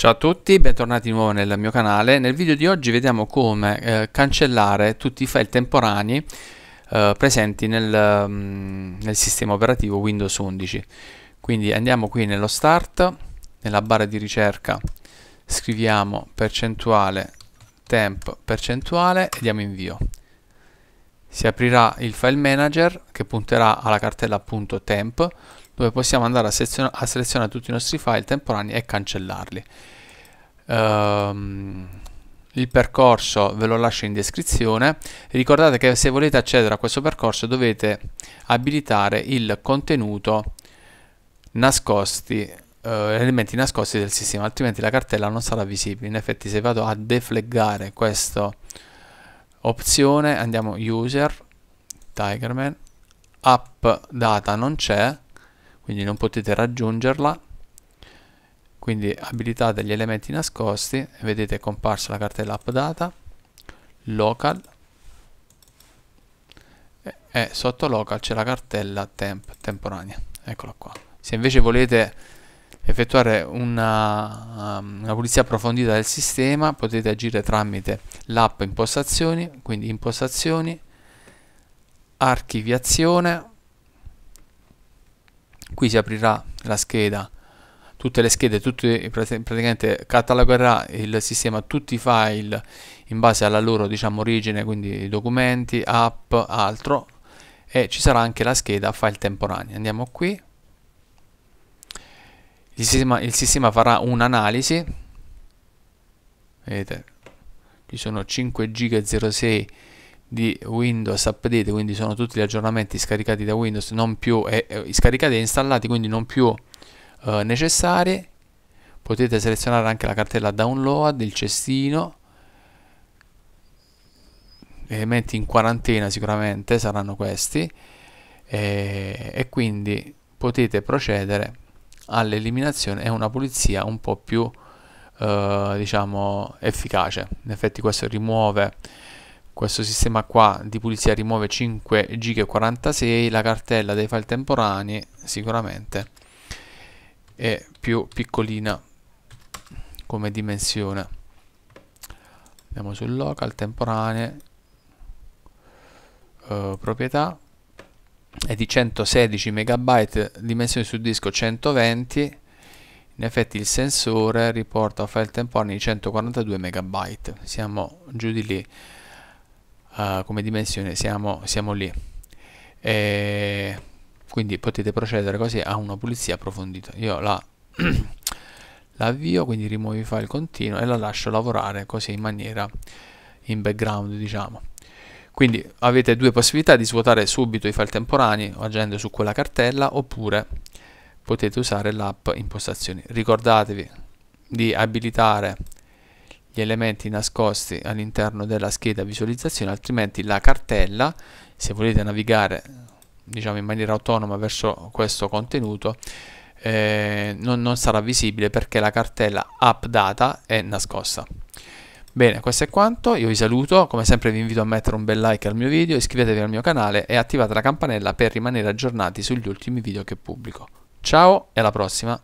Ciao a tutti, bentornati di nuovo nel mio canale. Nel video di oggi vediamo come eh, cancellare tutti i file temporanei eh, presenti nel, mm, nel, sistema operativo Windows 11. Quindi andiamo qui nello Start, nella barra di ricerca scriviamo percentuale temp percentuale e diamo invio. Si aprirà il file manager che punterà alla cartella appunto temp dove possiamo andare a, selezion a selezionare tutti i nostri file temporanei e cancellarli. Um, il percorso ve lo lascio in descrizione ricordate che se volete accedere a questo percorso dovete abilitare il contenuto nascosti eh, elementi nascosti del sistema altrimenti la cartella non sarà visibile in effetti se vado a defleggare questa opzione andiamo user tigerman app data non c'è quindi non potete raggiungerla quindi abilitate gli elementi nascosti vedete è comparsa la cartella updata local e sotto local c'è la cartella temp temporanea eccola qua se invece volete effettuare una, um, una, pulizia approfondita del sistema potete agire tramite l'app impostazioni quindi impostazioni archiviazione qui si aprirà la scheda tutte le schede, tutte, praticamente catalogherà il sistema tutti i file in base alla loro diciamo, origine, quindi documenti, app, altro e ci sarà anche la scheda file temporanei Andiamo qui, il sistema, il sistema farà un'analisi, vedete, ci sono 5 giga 06 di Windows Update, quindi sono tutti gli aggiornamenti scaricati da Windows, non più eh, eh, scaricati e installati, quindi non più eh, necessari. Potete selezionare anche la cartella download, il cestino, elementi in quarantena sicuramente saranno questi e, e quindi potete procedere all'eliminazione e una pulizia un po' più eh, diciamo efficace. In effetti questo rimuove questo sistema qua di pulizia rimuove 5 giga 46 la cartella dei file temporanei sicuramente è più piccolina come dimensione andiamo sul local temporanee eh, proprietà è di 116 megabyte dimensione sul disco 120 in effetti il sensore riporta file temporanei di 142 megabyte siamo giù di lì Ah, come dimensione siamo, siamo lì e quindi potete procedere così a una pulizia approfondita io la, la avvio quindi rimuovi file continuo e la lascio lavorare così in maniera in background diciamo quindi avete due possibilità di svuotare subito i file temporanei agendo su quella cartella oppure potete usare l'app impostazioni ricordatevi di abilitare gli elementi nascosti all'interno della scheda visualizzazione, altrimenti la cartella, se volete navigare diciamo in maniera autonoma verso questo contenuto, eh, non, non, sarà visibile perché la cartella app data è nascosta. Bene, questo è quanto, io vi saluto, come sempre vi invito a mettere un bel like al mio video, iscrivetevi al mio canale e attivate la campanella per rimanere aggiornati sugli ultimi video che pubblico. Ciao e alla prossima!